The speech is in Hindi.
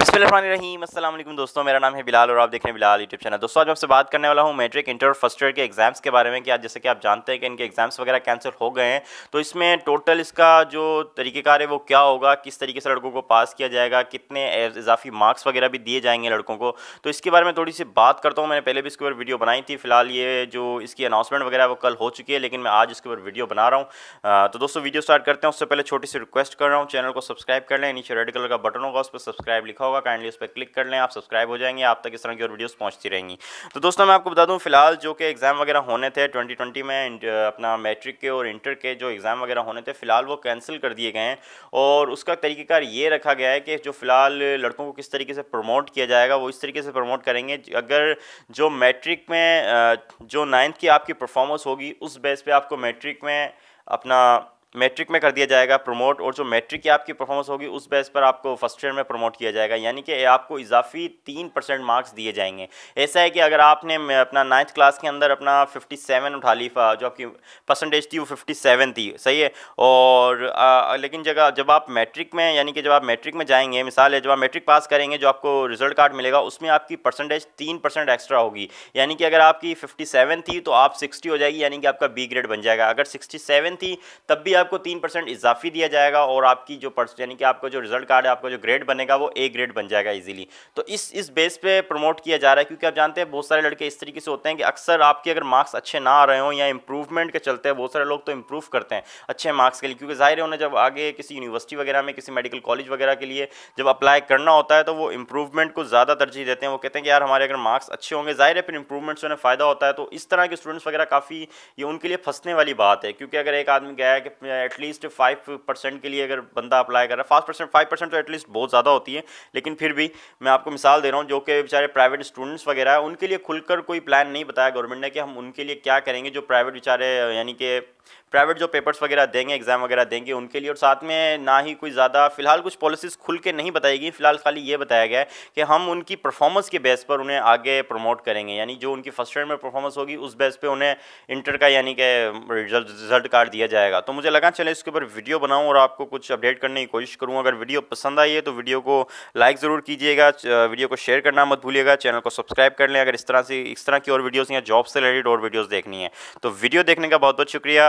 बिस्मिल्लाम असल दोस्तों मेरा नाम है बिलाल और आप देख रहे हैं बिलाल यूट्यूब चैनल दोस्तों आज आपसे बात करने वाला हूँ मैट्रिक इंटर फर्स्ट ईयर के एग्जाम्स के बारे में कि आज जैसे कि आप जानते हैं कि इनके एग्जाम्स वगैरह कैंसिल हो गए हैं तो इसमें टोटल इसका जो तरीक़ेकार है वो क्या होगा किस तरीके से लड़कों को पास किया जाएगा कितने इजाफी मार्क्स वगैरह भी दिए जाएंगे लड़कों को तो इसके बारे में थोड़ी सी बात करता हूँ मैंने पहले भी इसके ऊपर वीडियो बनाई थी फिलहाल ये जो इसकी अनाउंसमेंट वगैरह वो कल हो चुकी है लेकिन मैं आज इसके ऊपर वीडियो बना रहा हूँ तो दोस्तों वीडियो स्टार्ट करते हैं उससे पहले छोटी सी रिक्वेस्ट कर रहा हूँ चैनल को सब्सक्राइब कर लें नीचे रेड कलर का बटन होगा उस पर सब्सक्राइब लिखा लिखा होगा काइंडली उस पर क्लिक कर लें आप सब्सक्राइब हो जाएंगे आप तक इस तरह की और वीडियोज़ पहुँचती रहेंगी तो दोस्तों मैं आपको बता दूँ फिलहाल जो कि एग्ज़ाम वगैरह होने थे ट्वेंटी में अपना मैट्रिक के और इंटर के जो एग्ज़ाम वगैरह होने थे फिलहाल वो कैंसिल कर दिए गए हैं और उसका तरीक़ेकार ये रखा गया है कि जो फ़िलहाल लड़कों को किस तरीके से प्रमोट किया जाएगा वो इस तरीके से प्रमोट करेंगे अगर जो मैट्रिक में जो नाइन्थ की आपकी परफॉर्मेंस होगी उस बेस पे आपको मैट्रिक में अपना मैट्रिक में कर दिया जाएगा प्रमोट और जो मैट्रिक की आपकी परफॉर्मेंस होगी उस बेस पर आपको फर्स्ट ईयर में प्रमोट किया जाएगा यानी कि आपको इजाफी तीन परसेंट मार्क्स दिए जाएंगे ऐसा है कि अगर आपने अपना नाइन्थ क्लास के अंदर अपना फिफ्टी सेवन उठा ली जो आपकी परसेंटेज थी वो फिफ्टी सेवन थी सही है और आ, लेकिन जगह जब आप मैट्रिक में यानी कि जब आप मैट्रिक में जाएंगे मिसाल है जब आप मैट्रिक पास करेंगे जो आपको रिजल्ट कार्ड मिलेगा उसमें आपकी परसेंटेज तीन परसेंट एक्स्ट्रा होगी यानी कि अगर आपकी फिफ्टी सेवन थी तो आप सिक्सटी हो जाएगी यानी कि आपका बी ग्रेड बन जाएगा अगर सिक्सटी सेवन थी तब भी आप आपको तीन परसेंट इजाफी दिया जाएगा और आपकी जो पर्स यानी कि आपका जो रिजल्ट कार्ड है आपका जो ग्रेड बनेगा वो ए ग्रेड बन जाएगा इजीली तो इस इस बेस पे प्रमोट किया जा रहा है क्योंकि आप जानते हैं बहुत सारे लड़के इस तरीके से होते हैं कि अक्सर आपके अगर मार्क्स अच्छे ना आ रहे हो या इंप्रूवमेंट के चलते बहुत सारे लोग तो इंप्रूव करते हैं अच्छे मार्क्स के लिए क्योंकि जाहिर है उन्हें जब आगे किसी यूनिवर्सिटी वगैरह में किसी मेडिकल कॉलेज वगैरह के लिए जब अप्लाई करना होता है तो वो इंप्रूवमेंट को ज़्यादा तरजीह देते हैं वो कहते हैं कि यार हमारे अगर मार्क्स अच्छे होंगे जाहिर है फिर इंप्रूवमेंट से उन्हें फ़ायदा होता है तो इस तरह के स्टूडेंट्स वगैरह काफ़ी ये उनके लिए फंसने वाली बात है क्योंकि अगर एक आदमी गया है कि एटलीस्ट फाइव परसेंट के लिए अगर बंदा अप्लाई कर रहा है फाइव परसेंट फाइव परसेंट तो एटलीस्ट बहुत ज़्यादा होती है लेकिन फिर भी मैं आपको मिसाल दे रहा हूँ जो कि बेचारे प्राइवेट स्टूडेंट्स वगैरह उनके लिए खुलकर कोई प्लान नहीं बताया गवर्नमेंट ने कि हम उनके लिए क्या करेंगे जो प्राइवेट बेचारे यानी कि प्राइवेट जो पेपर्स वगैरह देंगे एग्जाम वगैरह देंगे उनके लिए और साथ में ना ही कोई ज़्यादा फिलहाल कुछ पॉलिसीज़ खुल के नहीं बताई गई फिलहाल खाली ये बताया गया है कि हम उनकी परफॉर्मेंस के बेस पर उन्हें आगे प्रमोट करेंगे यानी जो उनकी फर्स्ट ईयर में परफॉर्मेंस होगी उस बेस पर उन्हें इंटर का यानी कि रिजल्ट रिजल्ट कार्ड दिया जाएगा तो मुझे लगा चले इसके ऊपर वीडियो बनाऊँ और आपको कुछ अपडेट करने की कोशिश करूँ अगर वीडियो पसंद आई है तो वीडियो को लाइक ज़रूर कीजिएगा वीडियो को शेयर करना मत भूलिएगा चैनल को सब्सक्राइब कर लें अगर इस तरह से इस तरह की और वीडियोज या जॉब से रिलेटेड और वीडियोज देखनी है तो वीडियो देखने का बहुत बहुत शुक्रिया